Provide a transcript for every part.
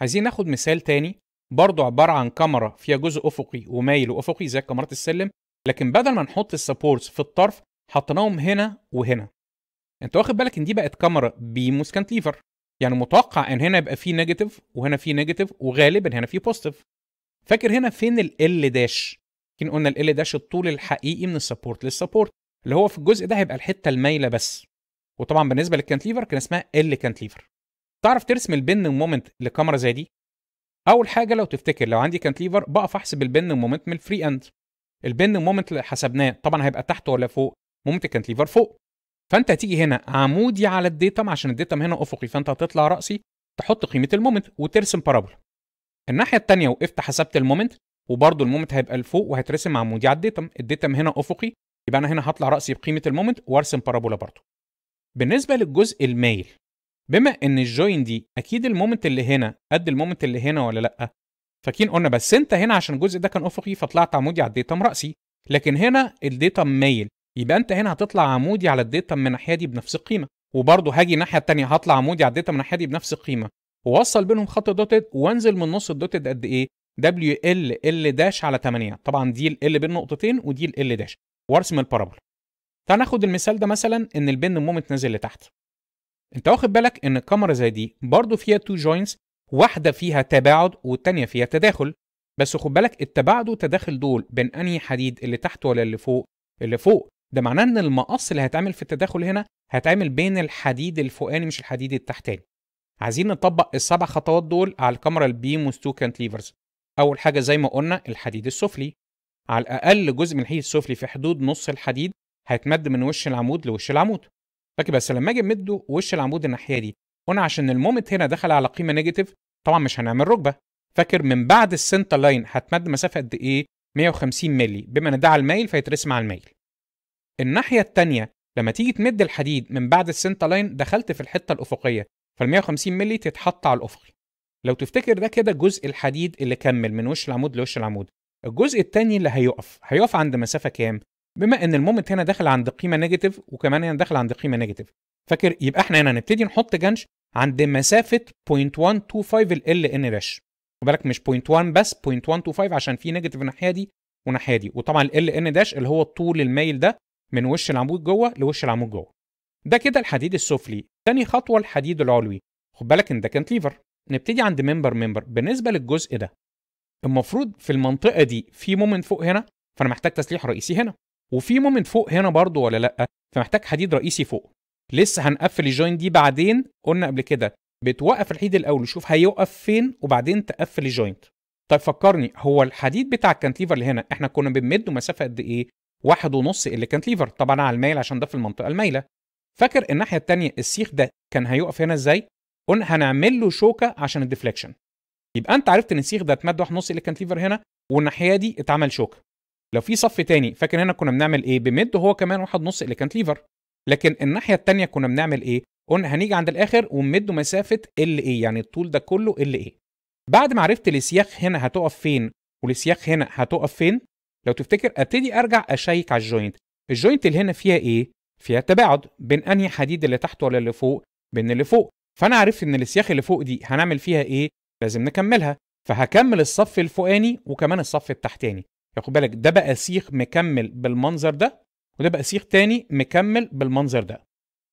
عايزين ناخد مثال تاني برضه عبارة عن كاميرا فيها جزء أفقي ومايل وأفقي زي كاميرات السلم لكن بدل ما نحط السبورتس في الطرف حطيناهم هنا وهنا انت واخد بالك ان دي بقت كاميرا بمسكانتليفر يعني متوقع ان هنا يبقى فيه نيجاتيف وهنا فيه نيجاتيف وغالبا هنا فيه بوزيتيف فاكر هنا فين ال داش يمكن قلنا ال داش الطول الحقيقي من السبورت للسبورت اللي هو في الجزء ده هيبقى الحته المايله بس وطبعا بالنسبه للكانتليفر كان اسمها ال كانتليفر تعرف ترسم البن مومنت لكاميرا زي دي اول حاجه لو تفتكر لو عندي كانتليفر بقف احسب البن مومنت من الفري اند البن مومنت اللي حسبناه طبعا هيبقى تحت ولا فوق مومنت الكانتليفر فوق فانت هتيجي هنا عمودي على الديتم عشان الديتم هنا افقي فانت هتطلع راسي تحط قيمه المومنت وترسم بارابولا الناحيه الثانيه وقفت حسبت المومنت وبرده المومنت هيبقى لفوق وهيترسم عمودي على الديتم الديتم هنا افقي يبقى انا هنا هطلع راسي بقيمه المومنت وارسم بارابولا برضه بالنسبه للجزء المايل بما ان الجوين دي اكيد المومنت اللي هنا قد المومنت اللي هنا ولا لا فاكرين قلنا بس انت هنا عشان الجزء ده كان افقي فطلعت عمودي على الديتم راسي لكن هنا الديتم مايل يبقى انت هنا هتطلع عمودي على الديتم من الناحيه دي بنفس القيمه وبرضه هاجي الناحيه الثانيه هطلع عمودي على الديتم من الناحيه دي بنفس القيمه ووصل بينهم خط دوتد وانزل من نص الدوتد قد ايه دبليو ال ال داش على 8 طبعا دي ال ال بين نقطتين ودي ال ال داش وارسم البارابول تعال ناخد المثال ده مثلا ان البن مومنت نازل لتحت انت واخد بالك ان الكاميرا زي دي برضه فيها تو جوينتس واحده فيها تباعد والتانيه فيها تداخل بس خد بالك التباعد والتداخل دول بين انهي حديد اللي تحت ولا اللي فوق اللي فوق ده معناه ان المقص اللي هيتعمل في التداخل هنا هيتعمل بين الحديد الفوقاني مش الحديد التحتاني عايزين نطبق السبع خطوات دول على الكاميرا البيم كانت كانتليفرز اول حاجه زي ما قلنا الحديد السفلي على الاقل جزء من الحديد السفلي في حدود نص الحديد هيتمد من وش العمود لوش العمود فاكر بس لما اجي مده وش العمود الناحيه دي هنا عشان المومنت هنا دخل على قيمه نيجاتيف طبعا مش هنعمل ركبه فاكر من بعد السنتر لاين هتمد مسافه قد ايه 150 مللي بما ان ده على الميل فيترسم على الميل الناحيه الثانيه لما تيجي تمد الحديد من بعد السنتر لاين دخلت في الحته الافقيه فال 150 مللي تتحط على الافقي لو تفتكر ده كده جزء الحديد اللي كمل من وش العمود لوش العمود الجزء الثاني اللي هيقف هيقف عند مسافه كام بما ان المومنت هنا داخل عند قيمه نيجاتيف وكمان هنا داخل عند قيمه نيجاتيف فاكر يبقى احنا هنا نبتدي نحط جنش عند مسافه 0.125 ال ان داش بالك مش 0.1 بس 0.125 عشان في نيجاتيف الناحيه دي والناحيه دي وطبعا ال ان داش اللي هو الطول المايل ده من وش العمود جوه لوش العمود جوه ده كده الحديد السفلي تاني خطوه الحديد العلوي خد بالك ان ده كانت ليفر نبتدي عند ممبر ممبر بالنسبه للجزء ده المفروض في المنطقه دي في مومنت فوق هنا فانا محتاج تسليح رئيسي هنا وفي مومنت فوق هنا برضو ولا لا فمحتاج حديد رئيسي فوق لسه هنقفل الجوين دي بعدين قلنا قبل كده بتوقف الحديد الاول وشوف هيوقف فين وبعدين تقفل الجوينت طيب فكرني هو الحديد بتاع الكانتليفر اللي هنا احنا كنا بنمده مسافه قد ايه واحد ونص اللي كانتليفر طبعا على المايل عشان ده في المنطقه المايله فاكر الناحيه الثانيه السيخ ده كان هيقف هنا ازاي قلنا هنعمل له شوكه عشان الديفليكشن يبقى انت عرفت ان السيخ ده اتمد واحد ونص اللي كانتليفر هنا والناحيه دي اتعمل شوكه لو في صف تاني فاكر هنا كنا بنعمل ايه بمد وهو كمان واحد نص اللي كانت ليفر لكن الناحيه التانيه كنا بنعمل ايه قلنا هنيجي عند الاخر ومد مسافه ال ايه يعني الطول ده كله ال ايه بعد ما عرفت السياخ هنا هتقف فين والسياخ هنا هتقف فين لو تفتكر ابتدي ارجع اشيك على الجوينت الجوينت اللي هنا فيها ايه فيها تباعد بين انهي حديد اللي تحت ولا اللي فوق بين اللي فوق فانا عرفت ان السياخ اللي فوق دي هنعمل فيها ايه لازم نكملها فهكمل الصف الفوقاني وكمان الصف التحتاني ياخد بالك ده بقى سيخ مكمل بالمنظر ده وده بقى سيخ تاني مكمل بالمنظر ده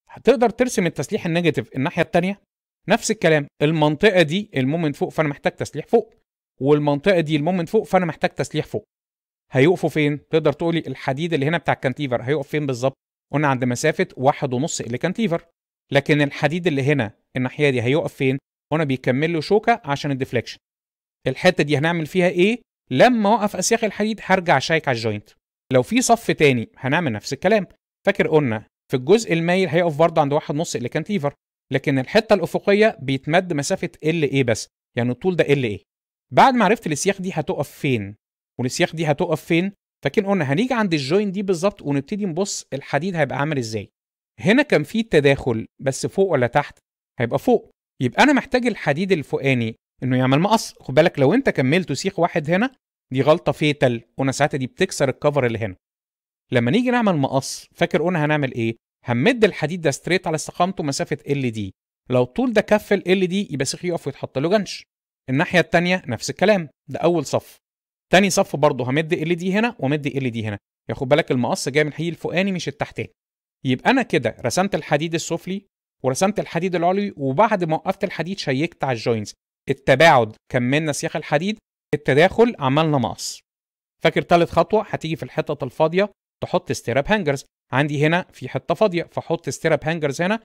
هتقدر ترسم التسليح النيجاتيف الناحيه التانيه نفس الكلام المنطقه دي المومنت فوق فانا محتاج تسليح فوق والمنطقه دي المومنت فوق فانا محتاج تسليح فوق هيقفوا فين تقدر تقولي الحديد اللي هنا بتاع الكانتيفر هيقف فين بالظبط قلنا عند مسافه واحد ونص اللي كانتيفر لكن الحديد اللي هنا الناحيه دي هيقف فين هنا بيكمل له شوكه عشان الديفليكشن الحته دي هنعمل فيها ايه لما اوقف اسياخ الحديد هرجع شايك على الجوينت لو في صف تاني هنعمل نفس الكلام فاكر قلنا في الجزء المايل هيقف برضه عند واحد نص اللي كانت ليفر لكن الحته الافقيه بيتمد مسافه ال ايه بس يعني الطول ده ال ايه بعد ما عرفت السياخ دي هتقف فين والسياخ دي هتقف فين فكان قلنا هنيجي عند الجوين دي بالظبط ونبتدي نبص الحديد هيبقى عامل ازاي هنا كان في تداخل بس فوق ولا تحت هيبقى فوق يبقى انا محتاج الحديد الفوقاني انه يعمل مقص خد بالك لو انت كملت سيخ واحد هنا دي غلطه فيتال قلنا ساعتها دي بتكسر الكفر اللي هنا لما نيجي نعمل مقص فاكر قلنا هنعمل ايه هنمد الحديد ده ستريت على استقامته مسافه ال دي لو طول ده كف ال ال دي يبقى سيخ يقف ويتحط له جنش الناحيه الثانيه نفس الكلام ده اول صف تاني صف برضه همد ال دي هنا وامد ال دي هنا ياخد بالك المقص جاي من الحديد الفوقاني مش التحتاني يبقى انا كده رسمت الحديد السفلي ورسمت الحديد العلوي وبعد ما وقفت الحديد شيكت على الجوينز التباعد كملنا سياخ الحديد التداخل عملنا مقص فاكر ثالث خطوة هتيجي في الحتة الفاضية تحط ستيراب هانجرز عندي هنا في حتة فاضية فحط ستيراب هانجرز هنا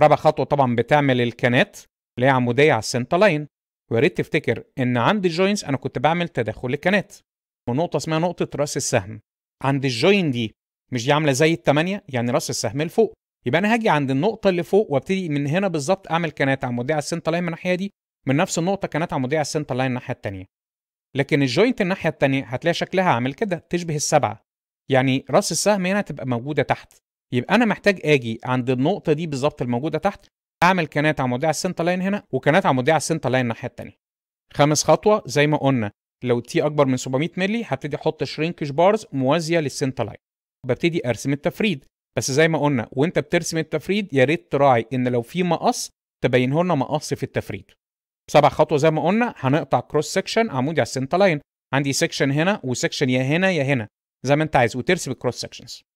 رابع خطوة طبعا بتعمل الكنات اللي هي عمودية على السنتا لاين ويا ريت تفتكر ان عند الجوينز انا كنت بعمل تداخل الكنات ونقطة اسمها نقطة راس السهم عند الجوين دي مش دي عاملة زي التمانية يعني راس السهم لفوق يبقى انا هاجي عند النقطة اللي فوق وابتدي من هنا بالظبط اعمل كنات عمودية على السنتا لاين من الناحية دي من نفس النقطة كانت على السنتر لاين الناحية التانية لكن الجوينت الناحية التانية هتلاقي شكلها عامل كده تشبه السبعة يعني راس السهم هنا تبقى موجودة تحت يبقى أنا محتاج أجي عند النقطة دي بالظبط الموجودة تحت أعمل كانات على السنتر لاين هنا وكانات على السنتر لاين الناحية التانية خامس خطوة زي ما قلنا لو تي أكبر من 700 مللي هبتدي أحط شرينكش بارز موازية للسنتر لاين ببتدي أرسم التفريد بس زي ما قلنا وانت بترسم التفريد يا ريت تراعي ان لو في مقص تبينه لنا مقص في التفريد سبع خطوه زي ما قلنا هنقطع كروس سكشن عمودي على السنتر لاين عندي سكشن هنا وسكشن يا هنا يا هنا زي ما انت عايز وترسم الكروس سكشنز